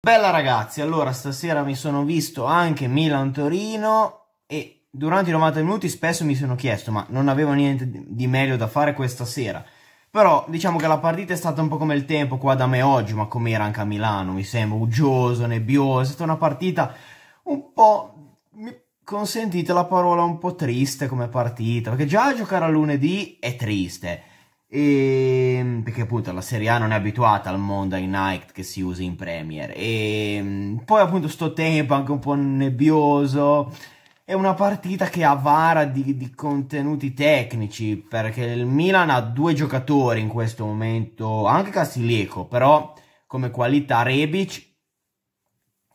Bella ragazzi, allora stasera mi sono visto anche Milan-Torino e durante i 90 minuti spesso mi sono chiesto ma non avevo niente di meglio da fare questa sera. Però diciamo che la partita è stata un po' come il tempo qua da me oggi, ma come era anche a Milano, mi sembra uggioso, nebbioso, è stata una partita un po'... Mi consentite la parola un po' triste come partita, perché già giocare a lunedì è triste e, ehm, perché appunto la Serie A non è abituata al Monday Night che si usa in Premier e ehm, poi appunto sto tempo anche un po' nebbioso è una partita che è avara di, di contenuti tecnici perché il Milan ha due giocatori in questo momento anche Castiglieco però come qualità Rebic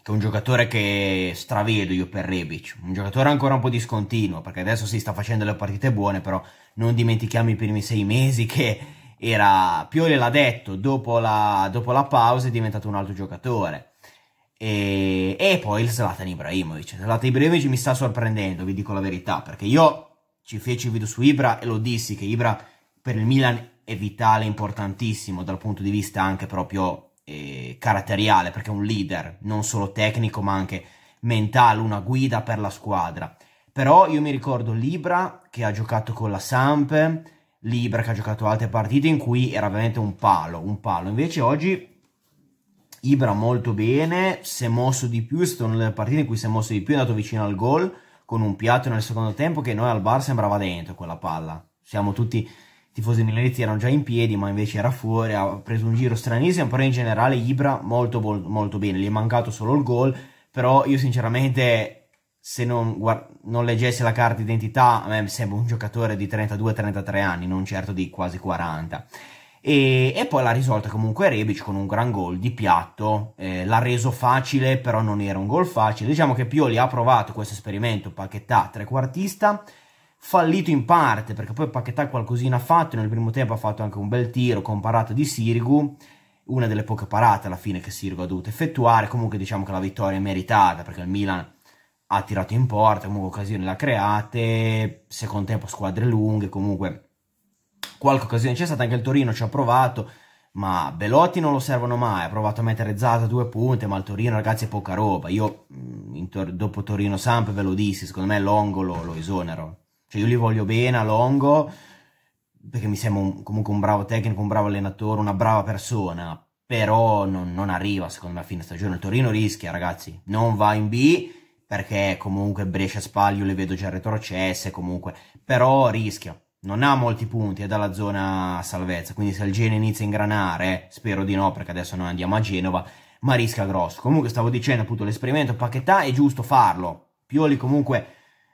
che è un giocatore che stravedo io per Rebic, un giocatore ancora un po' discontinuo, perché adesso si sta facendo le partite buone, però non dimentichiamo i primi sei mesi che era, Pioli l'ha detto, dopo la, dopo la pausa è diventato un altro giocatore. E, e poi il Zlatan Ibrahimovic, Zlatan Ibrahimovic mi sta sorprendendo, vi dico la verità, perché io ci feci il video su Ibra e lo dissi che Ibra per il Milan è vitale, importantissimo dal punto di vista anche proprio eh, caratteriale, perché è un leader, non solo tecnico, ma anche mentale, una guida per la squadra. Però io mi ricordo Libra che ha giocato con la Samp, Libra che ha giocato altre partite in cui era veramente un palo, un palo. Invece oggi Ibra molto bene, si è mosso di più, è stata una delle partite in cui si è mosso di più, è andato vicino al gol con un piatto nel secondo tempo che noi al bar sembrava dentro quella palla. Siamo tutti tifosi milanesi erano già in piedi, ma invece era fuori, ha preso un giro stranissimo, però in generale Ibra molto, molto bene, gli è mancato solo il gol, però io sinceramente se non, non leggesse la carta d'identità a me sembra un giocatore di 32-33 anni, non certo di quasi 40. E, e, poi l'ha risolta comunque Rebic con un gran gol di piatto, eh, l'ha reso facile, però non era un gol facile. Diciamo che Pioli ha provato questo esperimento, pacchettà trequartista, fallito in parte, perché poi Paquetà qualcosina ha fatto, nel primo tempo ha fatto anche un bel tiro con parata di Sirigu, una delle poche parate alla fine che Sirigu ha dovuto effettuare, comunque diciamo che la vittoria è meritata, perché il Milan ha tirato in porta, comunque occasioni l'ha create, secondo tempo squadre lunghe, comunque qualche occasione c'è stata, anche il Torino ci ha provato, ma Belotti non lo servono mai, ha provato a mettere Zata a due punte, ma il Torino ragazzi è poca roba, io mm, tor- dopo Torino-Samp ve lo dissi, secondo me Longo lo, lo esonero cioè io li voglio bene a Longo perché mi sembra un, comunque un bravo tecnico, un bravo allenatore, una brava persona, però non, non, arriva secondo me a fine stagione. Il Torino rischia, ragazzi, non va in B perché comunque Brescia Spaglio le vedo già retrocesse comunque, però rischia. Non ha molti punti, è dalla zona salvezza, quindi se il Genoa inizia a ingranare, spero di no perché adesso noi andiamo a Genova, ma rischia grosso. Comunque stavo dicendo appunto l'esperimento Pachetà è giusto farlo. Pioli comunque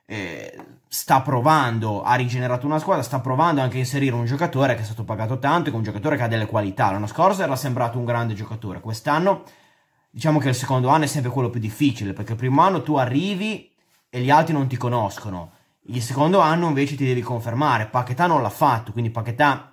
eh, sta provando, ha rigenerato una squadra, sta provando anche a inserire un giocatore che è stato pagato tanto, che è un giocatore che ha delle qualità. L'anno scorso era sembrato un grande giocatore, quest'anno diciamo che il secondo anno è sempre quello più difficile, perché il primo anno tu arrivi e gli altri non ti conoscono, il secondo anno invece ti devi confermare. Paquetà non l'ha fatto, quindi Paquetà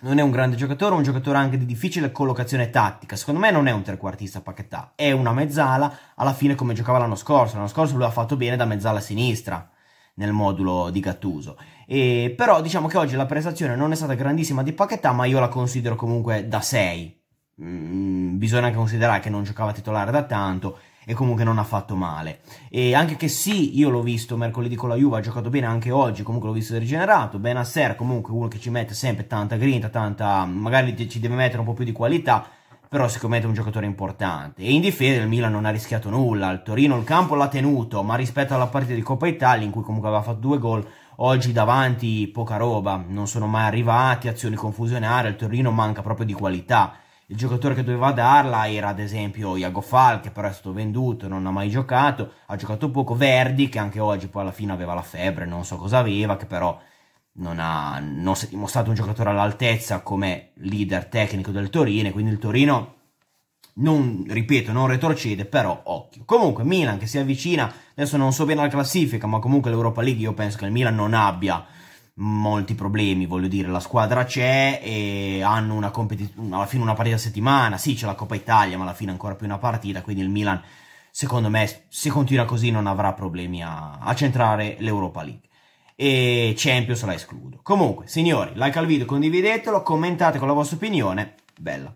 non è un grande giocatore, è un giocatore anche di difficile collocazione tattica. Secondo me non è un trequartista Paquetà, è una mezzala alla fine come giocava l'anno scorso. L'anno scorso lui ha fatto bene da mezzala a sinistra nel modulo di Gattuso. E, però diciamo che oggi la prestazione non è stata grandissima di Pachetta, ma io la considero comunque da 6. Mm, bisogna anche considerare che non giocava titolare da tanto e comunque non ha fatto male. E anche che sì, io l'ho visto mercoledì con la Juve, ha giocato bene anche oggi, comunque l'ho visto rigenerato. Benasser comunque uno che ci mette sempre tanta grinta, tanta magari ci deve mettere un po' più di qualità però siccome è un giocatore importante. E in difesa il Milan non ha rischiato nulla, il Torino il campo l'ha tenuto, ma rispetto alla partita di Coppa Italia in cui comunque aveva fatto due gol, oggi davanti poca roba, non sono mai arrivati, azioni confusionarie, il Torino manca proprio di qualità. Il giocatore che doveva darla era ad esempio Iago Fal, che però è stato venduto, non ha mai giocato, ha giocato poco, Verdi, che anche oggi poi alla fine aveva la febbre, non so cosa aveva, che però non, ha, non si è dimostrato un giocatore all'altezza come leader tecnico del Torino, quindi il Torino non, ripeto, non retrocede, però occhio. Comunque Milan che si avvicina, adesso non so bene la classifica, ma comunque l'Europa League io penso che il Milan non abbia molti problemi, voglio dire, la squadra c'è e hanno una competizione, alla fine una partita a settimana, sì c'è la Coppa Italia, ma alla fine ancora più una partita, quindi il Milan secondo me se continua così non avrà problemi a, a centrare l'Europa League e Champions la escludo. Comunque, signori, like al video, condividetelo, commentate con la vostra opinione, bella.